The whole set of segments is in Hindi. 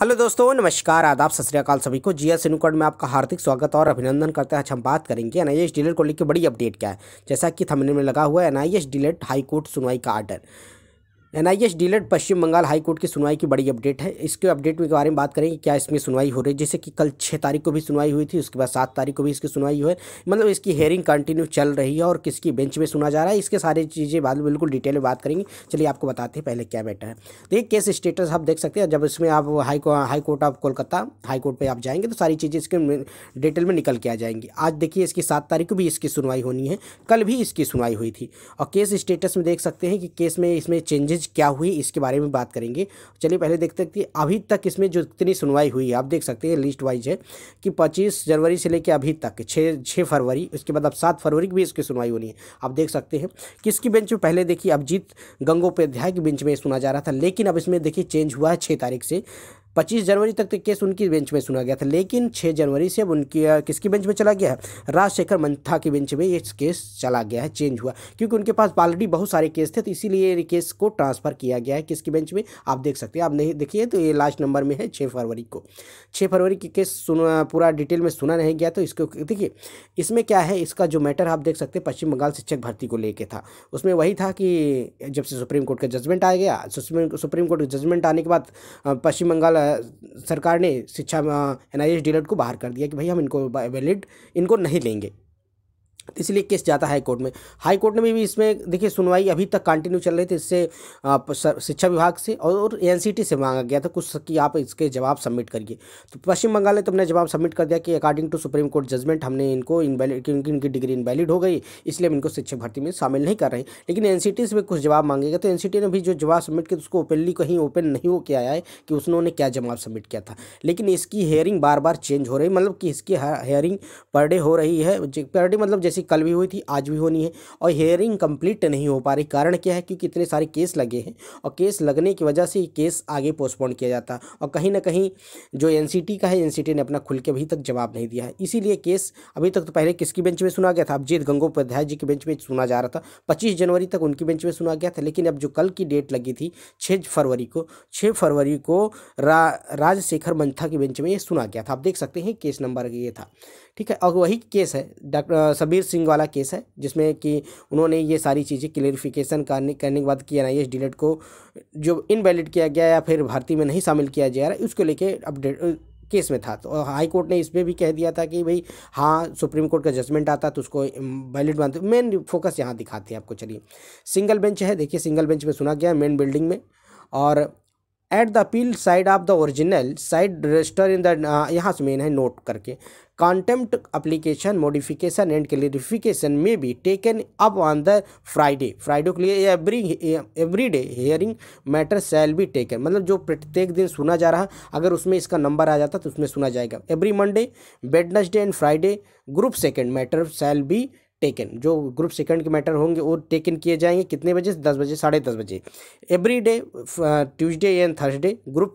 हेलो दोस्तों नमस्कार आदाब सत श्रीकाल सभी को जीएस सिनुकड में आपका हार्दिक स्वागत और अभिनंदन करते हैं आज हम बात करेंगे एनआईएस डिलेट को लेकर बड़ी अपडेट क्या है जैसा कि थंबनेल में लगा हुआ है एनआईएस डिलेट हाईकोर्ट सुनवाई का order NIH dealer Paschim Bangal high court की सुनवाई की बड़ी अपडेट है इसके अपडेट में के बारे में बात करेंगे क्या इसमें सुनवाई हो रही है जैसे कि कल छः तारीख को भी सुनवाई हुई थी उसके बाद सात तारीख को भी इसकी सुनवाई हुई मतलब इसकी हेयरिंग कंटिन्यू चल रही है और किसकी बेंच में सुना जा रहा है इसके सारी चीज़ें बाद में बिल्कुल डिटेल में बात करेंगे चलिए आपको बताते हैं पहले क्या बैठा है देखिए केस स्टेटस आप देख सकते हैं जब इसमें आप high high court of Kolkata high court पर आप जाएंगे तो सारी चीज़ें इसके डिटेल में निकल के आ जाएंगी आज देखिए इसकी सात तारीख को भी इसकी सुनवाई होनी है कल भी इसकी सुनवाई हुई थी और केस स्टेटस में देख सकते हैं कि केस में इसमें चेंजेस चीज़ क्या हुई इसके बारे में बात करेंगे चलिए पहले देखते हैं कि अभी तक इसमें जो इतनी सुनवाई हुई है आप देख सकते हैं लिस्ट वाइज है कि पच्चीस जनवरी से लेकर अभी तक छः छः फरवरी उसके बाद अब सात फरवरी की भी इसकी सुनवाई होनी है आप देख सकते हैं किसकी बेंच में पहले देखिए अभिजीत गंगोपाध्याय की बेंच में सुना जा रहा था लेकिन अब इसमें देखिए चेंज हुआ है छः तारीख से पच्चीस जनवरी तक तो केस उनकी बेंच में सुना गया था लेकिन छः जनवरी से उनकी किसकी बेंच में चला गया है राजशेखर मंथा की बेंच में ये केस चला गया है चेंज हुआ क्योंकि उनके पास ऑलरेडी बहुत सारे केस थे तो इसीलिए ये केस को ट्रांसफ़र किया गया है किसकी बेंच में आप देख सकते हैं आप नहीं देखिए तो ये लास्ट नंबर में है छः फरवरी को छः फरवरी की केस सुना पूरा डिटेल में सुना नहीं गया तो इसको देखिए इसमें क्या है इसका जो मैटर आप देख सकते हैं पश्चिम बंगाल शिक्षक भर्ती को लेके था उसमें वही था कि जब से सुप्रीम कोर्ट का जजमेंट आ गया सुप्रीम कोर्ट का जजमेंट आने के बाद पश्चिम बंगाल सरकार ने शिक्षा एन आई एस को बाहर कर दिया कि भाई हम इनको वैलिड इनको नहीं लेंगे इसलिए केस जाता है कोर्ट में हाई कोर्ट ने भी, भी इसमें देखिए सुनवाई अभी तक कंटिन्यू चल रही थी इससे शिक्षा विभाग से और एनसीटी से मांगा गया था कुछ कि आप इसके जवाब सबमिट करिए तो पश्चिम बंगाल ने तो अपने जवाब सबमिट कर दिया कि according to supreme court judgment हमने इनको इनवैलिड क्योंकि इनकी डिग्री इनवैलिड हो गई इसलिए हम इनको शिक्षक भर्ती में शामिल नहीं कर रहे लेकिन एन से भी कुछ जवाब मांगेगा तो एन ने भी जो जवाब सबमिट किया उसको ओपनली कहीं ओपन नहीं हो किया है कि उसने क्या जवाब सबमिट किया था लेकिन इसकी हेयरिंग बार बार चेंज हो रही मतलब कि इसकी हेयरिंग पर डे हो रही है पर डे मतलब जैसे जैसे कल भी हुई थी आज भी होनी है और हेयरिंग कंप्लीट नहीं हो पा रही कारण क्या है क्योंकि इतने सारे केस लगे हैं और केस लगने की वजह से केस आगे पोस्टपोन किया जाता और कहीं ना कहीं जो एन का है एन ने अपना खुल के अभी तक जवाब नहीं दिया है इसीलिए केस अभी तक तो पहले किसकी बेंच में सुना गया था अभिजीत गंगोपाध्याय जी के बेंच में सुना जा रहा था पच्चीस जनवरी तक उनकी बेंच में सुना गया था लेकिन अब जो कल की डेट लगी थी छः फरवरी को छः फरवरी को रा, राजशेखर मंथा के बेंच में ये सुना गया था आप देख सकते हैं केस नंबर ये था ठीक है और वही केस है डॉक्टर सबीर सिंह वाला केस है जिसमें कि उन्होंने ये सारी चीज़ें क्लेरिफिकेशन करने करने के बाद कि एन डिलेट को जो इनवैलिड किया गया या फिर भर्ती में नहीं शामिल किया जा रहा है उसको लेके अपडेट केस में था तो हाई कोर्ट ने इस पर भी कह दिया था कि भाई हाँ सुप्रीम कोर्ट का जजमेंट आता तो उसको वैलिड मानते मेन फोकस यहाँ दिखाते हैं आपको चलिए सिंगल बेंच है देखिए सिंगल बेंच में सुना गया मेन बिल्डिंग में और at the appeal side of the original side register in the यहाँ से मेन है नोट करके contempt application modification and clarification में भी taken up on the Friday Friday के लिए every every day hearing matter shall be taken मतलब जो प्रत्येक दिन सुना जा रहा अगर उसमें इसका नंबर आ जाता तो उसमें सुना जाएगा every Monday Wednesday and Friday group second matter shall be taken जो ग्रुप सेकंड के मैटर होंगे वो टेकन किए जाएंगे कितने बजे दस बजे साढ़े दस बजे every day Tuesday and Thursday group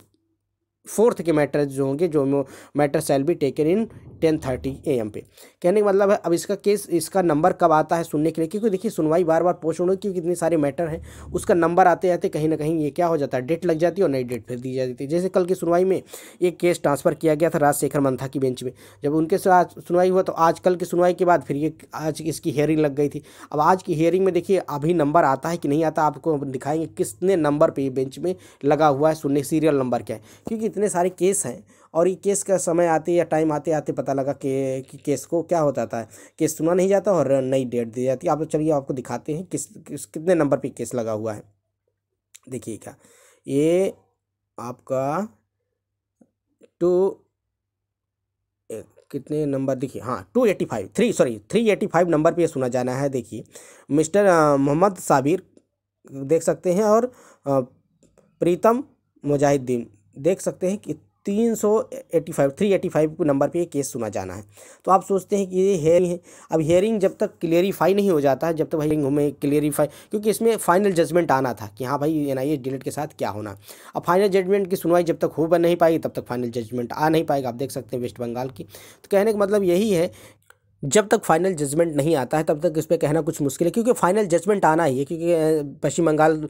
fourth के मैटर जो होंगे जो matter shall be taken in ten thirty A M पे कहने का मतलब है अब इसका केस इसका नंबर कब आता है सुनने के लिए क्योंकि देखिए सुनवाई बार बार पोस्ट होने क्योंकि इतने सारे मैटर हैं उसका नंबर आते आते कहीं ना कहीं ये क्या हो जाता है डेट लग जाती है और नई डेट फिर दी जाती है जैसे कल की सुनवाई में एक केस ट्रांसफ़र किया गया था राजशेखर मंथा की बेंच में जब उनके साथ सुनवाई हुआ तो आज कल की सुनवाई के बाद फिर ये आज इसकी हेयरिंग लग गई थी अब आज की हेयरिंग में देखिए अभी नंबर आता है कि नहीं आता आपको दिखाएंगे किसने नंबर पर बेंच में लगा हुआ है सुनने सीरियल नंबर क्या है क्योंकि इतने सारे केस हैं और ये केस का समय आते या टाइम आते आते पता लगा कि केस को क्या होता था केस सुना नहीं जाता और नई डेट दी जाती है आप चलिए आपको दिखाते हैं किस, किस कितने नंबर पे केस लगा हुआ है देखिए क्या ये आपका टू कितने नंबर देखिए हाँ two eighty five three sorry three eighty five number पे सुना जाना है देखिए मिस्टर मोहम्मद साबिर देख सकते हैं और प्रीतम मुजाहिदीन देख सकते हैं कि तीन सौ eighty five three eighty five number पे केस सुना जाना है तो आप सोचते हैं कि ये हेयरिंग है अब हेयरिंग जब तक क्लियरीफाई नहीं हो जाता है जब तक हेयरिंग हमें क्लियरीफाई क्योंकि इसमें फाइनल जजमेंट आना था कि हाँ भाई एन आई डिलेट के साथ क्या होना अब फाइनल जजमेंट की सुनवाई जब तक हो बन नहीं पाएगी तब तक फाइनल जजमेंट आ नहीं पाएगा आप देख सकते हैं वेस्ट बंगाल की तो कहने का मतलब यही है जब तक फाइनल जजमेंट नहीं आता है तब तक इस पर कहना कुछ मुश्किल है क्योंकि फाइनल जजमेंट आना ही है क्योंकि पश्चिम बंगाल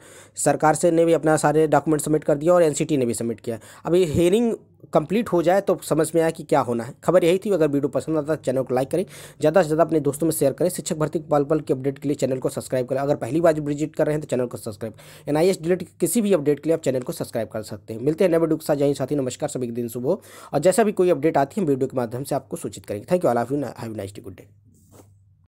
सरकार से ने भी अपना सारे डॉक्यूमेंट सबमिट कर दिया और एनसीटी ने भी सबमिट किया अभी हेयरिंग कंप्लीट हो जाए तो समझ में आया कि क्या होना है खबर यही थी अगर वीडियो पसंद आता है तो चैनल को लाइक करें ज़्यादा से ज़्यादा अपने दोस्तों में शेयर करें शिक्षक भर्ती पल पल के अपडेट के लिए चैनल को सब्सक्राइब करें अगर पहली बार विजिट कर रहे हैं तो चैनल को सब्सक्राइब एन आई डिलेट किसी भी अपडेट के लिए आप चैनल को सब्सक्राइब कर सकते हैं मिलते हैं नए वीडियो के साथ जय साथी नमस्कार सभी दिन सुबह और जैसा भी कोई अपडेट आती है वीडियो के माध्यम से आपको सूचित करेंगे thank you all of you have nice good day